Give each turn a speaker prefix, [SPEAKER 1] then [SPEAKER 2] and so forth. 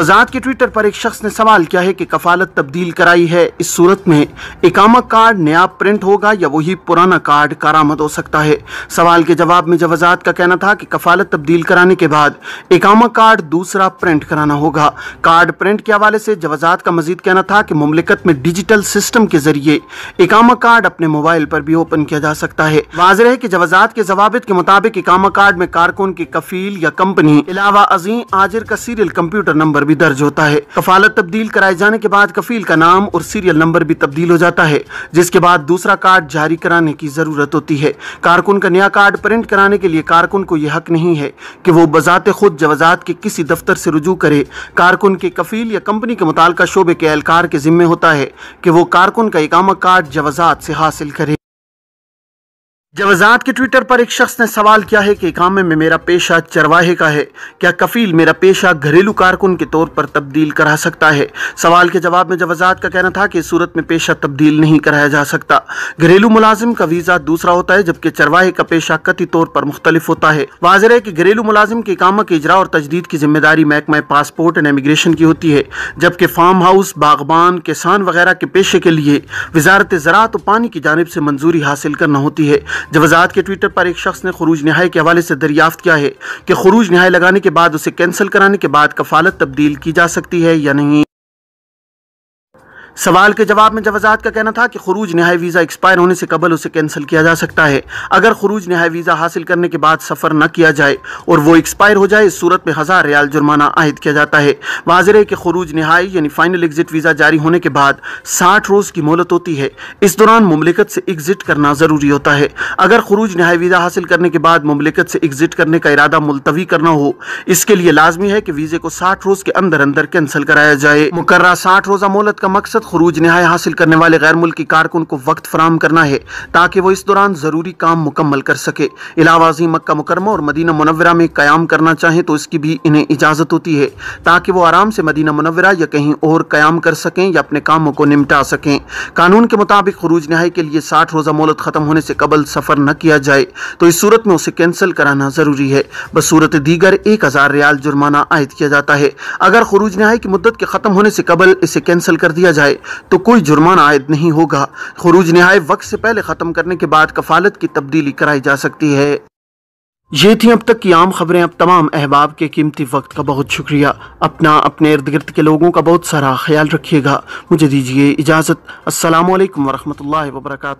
[SPEAKER 1] वजात के ट्विटर पर एक शख्स ने सवाल किया है कि कफालत तब्दील कराई है इस सूरत में इकामा कार्ड नया प्रिंट होगा या वही पुराना कार्ड कारामद हो सकता है सवाल के जवाब में जब का कहना था कि कफालत तब्दील कराने के बाद इकामा कार्ड दूसरा प्रिंट कराना होगा कार्ड प्रिंट के हवाले से जवाजात का मजीद कहना था कि ममलिकत में डिजिटल सिस्टम के जरिए इकामा कार्ड अपने मोबाइल पर भी ओपन किया जा सकता है वाजर है कि जवाजात के जवाब के मुताबिक इकामा कार्ड में कारकुन की कफील या कंपनी अलावा अजीम आजिर का सीरियल कंप्यूटर नंबर भी दर्ज होता है कफालत तब्दील कराए जाने के बाद कफील का नाम और सीरियल नंबर भी तब्दील हो जाता है जिसके बाद दूसरा कार्ड जारी कराने की जरूरत होती है कारकुन का नया कार्ड प्रिंट कराने के लिए कारकुन को यह हक नहीं है कि वो बजात खुद जवाजात के किसी दफ्तर से रुजू करे कारकुन के कफील या कंपनी के मुताल शोबे के एहलकार के जिम्मे होता है कि वो कारकुन का इकामा कार्ड जवाजात से हासिल करे जवाजात के ट्विटर पर एक शख्स ने सवाल किया है कि काम में मेरा पेशा चरवाहे का है क्या कफील मेरा पेशा घरेलू कारकुन के तौर पर तब्दील करा सकता है सवाल के जवाब में जवाजात का कहना था कि सूरत में पेशा तब्दील नहीं कराया जा सकता घरेलू मुलाजिम का वीज़ा दूसरा होता है जबकि चरवाहे का पेशा कति तौर पर मुख्तलिफ होता है वाजर है की घरेलू मुलाजिम के इकामा के इजरा और तजदीद की जिम्मेदारी महकमा पासपोर्ट एंड इमिग्रेशन की होती है जबकि फार्म हाउस बागबान किसान वगैरह के पेशे के लिए वजारत ज़रात और पानी की जानब से मंजूरी हासिल करना होती है जवाजात के ट्विटर पर एक शख्स ने खरूज नहाय के हवाले से दरियाफ्त किया है कि खरूज नहाय लगाने के बाद उसे कैंसिल कराने के बाद कफालत तब्दील की जा सकती है या नहीं सवाल के जवाब में जवाजात का कहना था कि खरूज नहाय वीज़ा एक्सपायर होने से कबल उसे कैंसिल किया जा सकता है अगर खरूज नहाय वीज़ा हासिल करने के बाद सफ़र न किया जाए और वो एक्सपायर हो जाए इस सूरत में हज़ार रियाल जुर्माना आयद किया जाता है वाजिर है कि खरूज नहाय यानी फाइनल एग्जिट वीज़ा जारी होने के बाद साठ रोज़ की मोहलत होती है इस दौरान ममलिकत से एग्जिट करना ज़रूरी होता है अगर खरूज नहाय वीज़ा हासिल करने के बाद ममलिकत से एग्जिट करने का इरादा मुलतवी करना हो इसके लिए लाजमी है कि वीज़े को साठ रोज़ के अंदर अंदर कैंसिल कराया जाए मुकर्रा साठ रोज़ा मोहलत का मकसद मकसद खरूज नहाय हासिल करने वाले गैर मुल्की कारकुन को वक्त फराम करना है ताकि वो इस दौरान ज़रूरी काम मुकम्मल कर सके इलावाजी मक्का मुकरमा और मदीना मुनवरा में क़्याम करना चाहें तो इसकी भी इन्हें इजाज़त होती है ताकि वो आराम से मदीना मुनवरा या कहीं और क़्याम कर सकें या अपने कामों को निपटा सकें कानून के मुताबिक खरूज नहाय के लिए साठ रोज़ा मोलत ख़त्म होने से कबल सफ़र न किया जाए तो इस सूरत में उसे कैंसिल कराना ज़रूरी है बसूरत दीगर एक हज़ार रियाल जुर्माना आयद किया जाता है अगर खरूज नहाय की मुद्दत के ख़त्म होने से कबल इसे कैंसिल कर दिया जाए जाए तो कोई जुर्माना आयद नहीं होगा खरूज नहाय वक्त से पहले ख़त्म करने के बाद कफालत की तब्दीली कराई जा सकती है ये थी अब तक की आम खबरें अब तमाम अहबाब के कीमती वक्त का बहुत शुक्रिया अपना अपने इर्द गिर्द के लोगों का बहुत सारा ख्याल रखिएगा मुझे दीजिए इजाज़त असल वरहमल वर्का